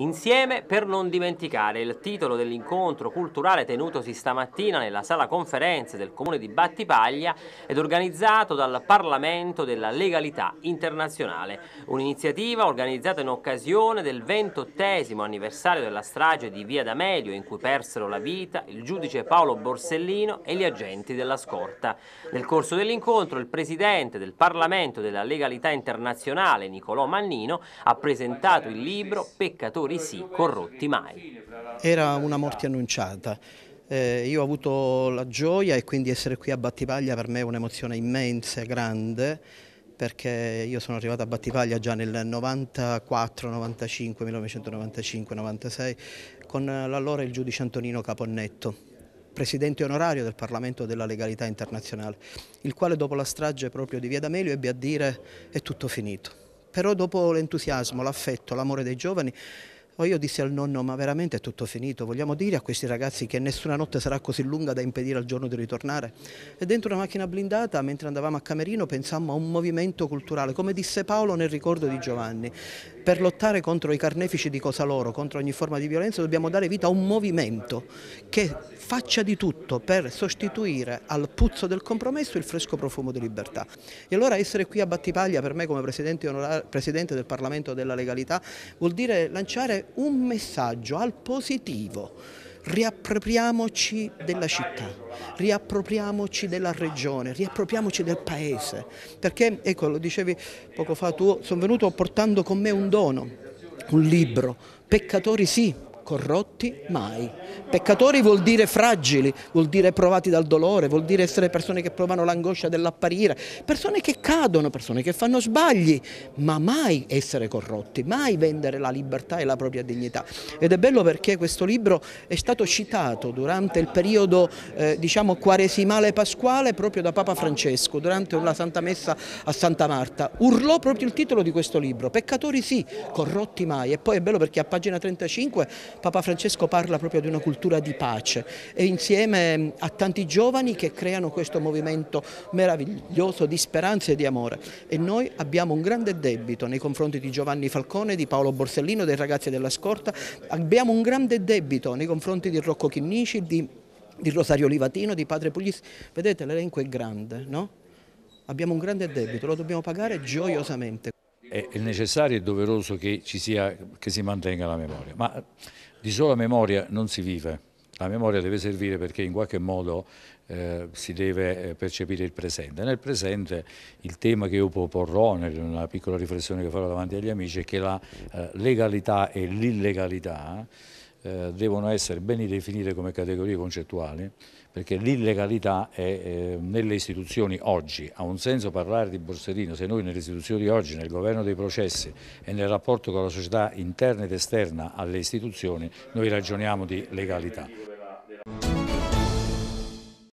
Insieme per non dimenticare il titolo dell'incontro culturale tenutosi stamattina nella sala conferenze del comune di Battipaglia ed organizzato dal Parlamento della Legalità Internazionale, un'iniziativa organizzata in occasione del ventottesimo anniversario della strage di Via D'Amelio in cui persero la vita il giudice Paolo Borsellino e gli agenti della scorta. Nel corso dell'incontro il presidente del Parlamento della Legalità Internazionale Nicolò Mannino ha presentato il libro Peccatori puri sì, corrotti mai. Era una morte annunciata. Eh, io ho avuto la gioia e quindi essere qui a Battipaglia per me è un'emozione immensa, e grande, perché io sono arrivato a Battipaglia già nel 94, 95, 1995, 96, con l'allora il giudice Antonino Caponnetto, presidente onorario del Parlamento della Legalità Internazionale, il quale dopo la strage proprio di Via D'Amelio ebbe a dire è tutto finito. Però dopo l'entusiasmo, l'affetto, l'amore dei giovani, io dissi al nonno ma veramente è tutto finito, vogliamo dire a questi ragazzi che nessuna notte sarà così lunga da impedire al giorno di ritornare? E dentro una macchina blindata, mentre andavamo a Camerino, pensammo a un movimento culturale, come disse Paolo nel ricordo di Giovanni, per lottare contro i carnefici di Cosa Loro, contro ogni forma di violenza, dobbiamo dare vita a un movimento che faccia di tutto per sostituire al puzzo del compromesso il fresco profumo di libertà. E allora essere qui a Battipaglia per me come Presidente, Presidente del Parlamento della Legalità vuol dire lanciare un messaggio al positivo. Riappropriamoci della città, riappropriamoci della regione, riappropriamoci del paese. Perché, ecco, lo dicevi poco fa tu, sono venuto portando con me un dono, un libro. Peccatori sì, corrotti mai. Peccatori vuol dire fragili, vuol dire provati dal dolore, vuol dire essere persone che provano l'angoscia dell'apparire, persone che cadono, persone che fanno sbagli, ma mai essere corrotti, mai vendere la libertà e la propria dignità. Ed è bello perché questo libro è stato citato durante il periodo eh, diciamo quaresimale pasquale proprio da Papa Francesco, durante una Santa Messa a Santa Marta. Urlò proprio il titolo di questo libro, Peccatori sì, corrotti mai. E poi è bello perché a pagina 35 Papa Francesco parla proprio di una cultura di pace e insieme mm, a tanti giovani che creano questo movimento meraviglioso di speranza e di amore e noi abbiamo un grande debito nei confronti di Giovanni Falcone, di Paolo Borsellino, dei ragazzi della scorta, abbiamo un grande debito nei confronti di Rocco Chinnici, di, di Rosario Livatino, di Padre Puglisi, vedete l'elenco è grande, no? Abbiamo un grande debito, lo dobbiamo pagare gioiosamente è necessario e doveroso che, ci sia, che si mantenga la memoria. Ma di sola memoria non si vive, la memoria deve servire perché in qualche modo eh, si deve eh, percepire il presente. Nel presente il tema che io porrò nella piccola riflessione che farò davanti agli amici è che la eh, legalità e l'illegalità eh, devono essere ben definite come categorie concettuali perché l'illegalità è eh, nelle istituzioni oggi, ha un senso parlare di Borsellino se noi nelle istituzioni di oggi, nel governo dei processi e nel rapporto con la società interna ed esterna alle istituzioni noi ragioniamo di legalità.